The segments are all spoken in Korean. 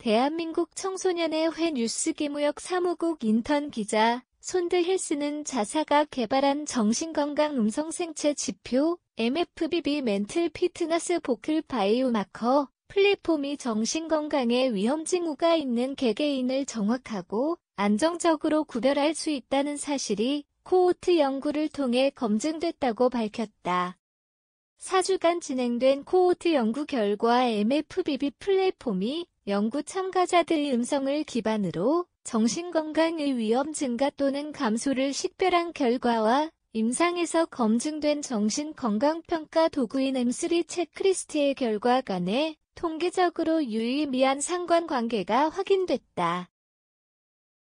대한민국 청소년의 회 뉴스기무역 사무국 인턴 기자 손드힐 스는 자사가 개발한 정신건강 음성생체 지표 MFBB 멘틀 피트너스 보클 바이오마커 플랫폼이 정신건강에 위험 징후가 있는 개개인을 정확하고 안정적으로 구별할 수 있다는 사실이 코호트 연구를 통해 검증됐다고 밝혔다. 4주간 진행된 코호트 연구 결과 MFBB 플랫폼이 연구 참가자들의 음성을 기반으로 정신건강의 위험 증가 또는 감소를 식별한 결과와 임상에서 검증된 정신건강평가 도구인 M3 체크리스트의 결과 간에 통계적으로 유의미한 상관관계가 확인됐다.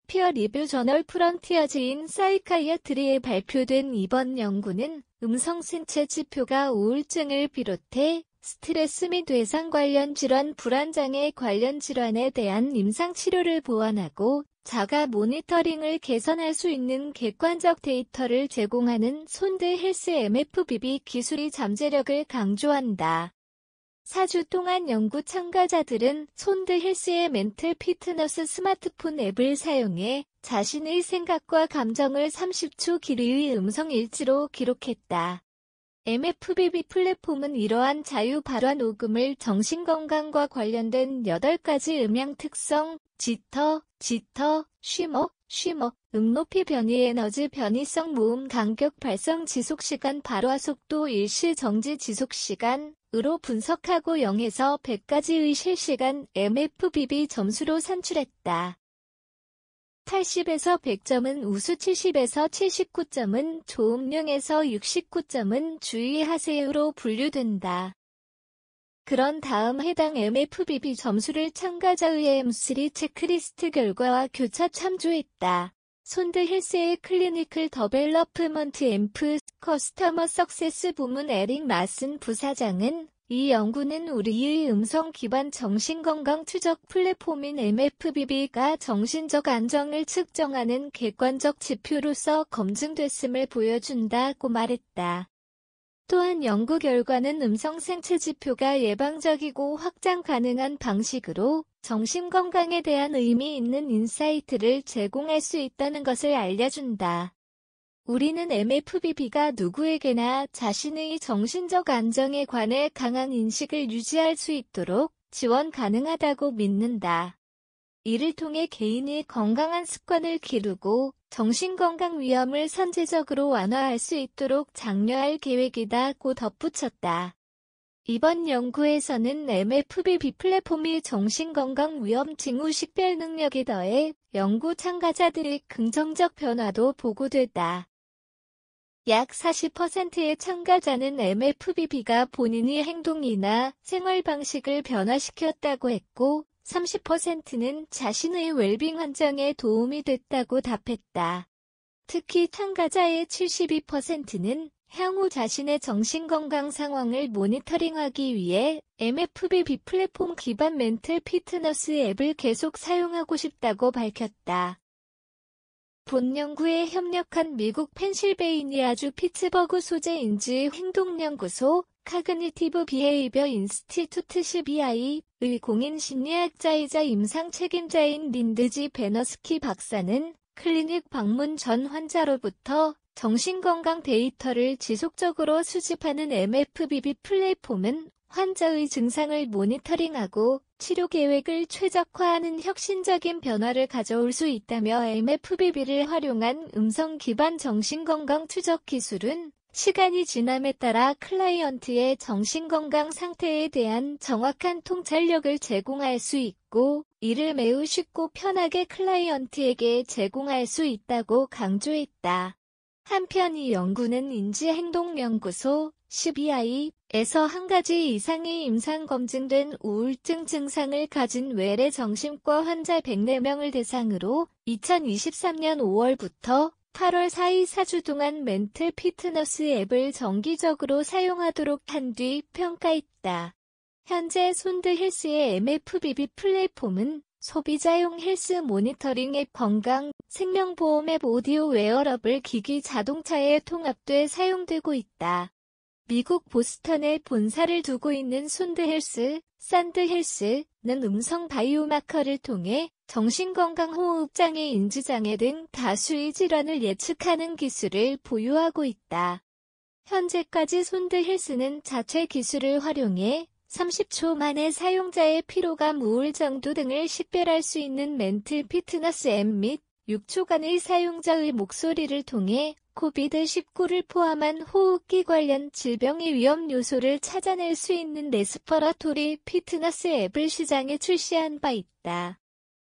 피어 리뷰 저널 프론티어즈인 사이카이아트리에 발표된 이번 연구는 음성 신체 지표가 우울증을 비롯해 스트레스 및 외상 관련 질환, 불안장애 관련 질환에 대한 임상 치료를 보완하고 자가 모니터링을 개선할 수 있는 객관적 데이터를 제공하는 손드 헬스 MFBB 기술이 잠재력을 강조한다. 4주 동안 연구 참가자들은 손드 힐스의 멘틀 피트너스 스마트폰 앱을 사용해 자신의 생각과 감정을 30초 길이의 음성 일지로 기록했다. MFBB 플랫폼은 이러한 자유 발화 녹음을 정신건강과 관련된 8가지 음향 특성, 지터, 지터, 쉬머, 쉬머, 음높이 변이 에너지 변이성 모음 간격 발성 지속시간 발화 속도 일시 정지 지속시간, 으로 분석하고 0에서 100까지의 실시간 MFBB 점수로 산출했다. 80에서 100점은 우수 70에서 79점은 조음령에서 69점은 주의하세요로 분류된다. 그런 다음 해당 MFBB 점수를 참가자의 M3 체크리스트 결과와 교차 참조했다. 손드 힐스의 클리니클 더벨러프먼트 앰프 커스터머 석세스 부문 에릭 마슨 부사장은 이 연구는 우리의 음성 기반 정신건강 추적 플랫폼인 MFBB가 정신적 안정을 측정하는 객관적 지표로서 검증됐음을 보여준다고 말했다. 또한 연구 결과는 음성 생체 지표가 예방적이고 확장 가능한 방식으로 정신건강에 대한 의미 있는 인사이트를 제공할 수 있다는 것을 알려준다. 우리는 MFBB가 누구에게나 자신의 정신적 안정에 관해 강한 인식을 유지할 수 있도록 지원 가능하다고 믿는다. 이를 통해 개인이 건강한 습관을 기르고 정신건강 위험을 선제적으로 완화할 수 있도록 장려할 계획이다고 덧붙였다. 이번 연구에서는 MFBB 플랫폼이 정신건강 위험 징후 식별 능력에 더해 연구 참가자들의 긍정적 변화도 보고됐다. 약 40%의 참가자는 MFBB가 본인의 행동이나 생활 방식을 변화시켰다고 했고 30%는 자신의 웰빙 환경에 도움이 됐다고 답했다. 특히 참가자의 72%는 향후 자신의 정신건강 상황을 모니터링하기 위해 MFBB 플랫폼 기반 멘틀 피트너스 앱을 계속 사용하고 싶다고 밝혔다. 본 연구에 협력한 미국 펜실베이니아주 피츠버그 소재 인지 행동연구소 카그니티브 비헤이벼 인스티튜트 CBI의 공인 심리학자이자 임상 책임자인 린드지 베너스키 박사는 클리닉 방문 전 환자로부터 정신건강 데이터를 지속적으로 수집하는 MFBB 플랫폼은 환자의 증상을 모니터링하고 치료 계획을 최적화하는 혁신적인 변화를 가져올 수 있다며 MFBB를 활용한 음성 기반 정신건강 추적 기술은 시간이 지남에 따라 클라이언트의 정신건강 상태에 대한 정확한 통찰력을 제공할 수 있고 이를 매우 쉽고 편하게 클라이언트에게 제공할 수 있다고 강조했다. 한편 이 연구는 인지행동연구소 CBI에서 한 가지 이상의 임상 검증된 우울증 증상을 가진 외래 정신과 환자 104명을 대상으로 2023년 5월부터 8월 4일 4주 동안 멘틀 피트너스 앱을 정기적으로 사용하도록 한 뒤 평가했다. 현재 손드 헬스의 MFBB 플랫폼은 소비자용 헬스 모니터링 앱 건강, 생명보험 앱 오디오 웨어러블 기기 자동차에 통합돼 사용되고 있다. 미국 보스턴에 본사를 두고 있는 손드헬스, 산드헬스는 음성 바이오마커를 통해 정신건강 호흡장애 인지장애 등 다수의 질환을 예측하는 기술을 보유하고 있다. 현재까지 손드헬스는 자체 기술을 활용해 30초 만에 사용자의 피로감 우울정도 등을 식별할 수 있는 멘틀 피트너스 앱및 6초간의 사용자의 목소리를 통해 코비드19를 포함한 호흡기 관련 질병의 위험 요소를 찾아낼 수 있는 레스퍼라토리 피트너스 앱을 시장에 출시한 바 있다.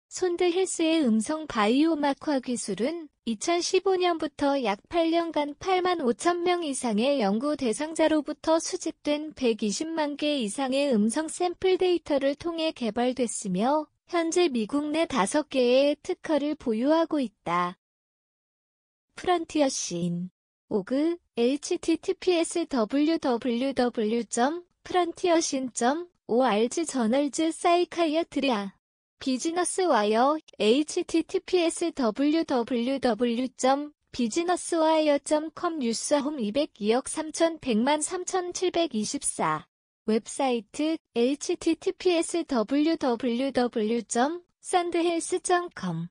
손드 헬스의 음성 바이오마커 기술은 2015년부터 약 8년간 8만 5천 명 이상의 연구 대상자로부터 수집된 120만 개 이상의 음성 샘플 데이터를 통해 개발됐으며 현재 미국 내 다섯 개의 특허를 보유하고 있다. 프런티어 씬 오그 https www.frontiersin.org 저널즈 사이카이어트리아 비즈너스 와이어 https www.비즈너스와이어.com 뉴스홈 202억 3100만 3724 웹사이트 https www.sandhealth.com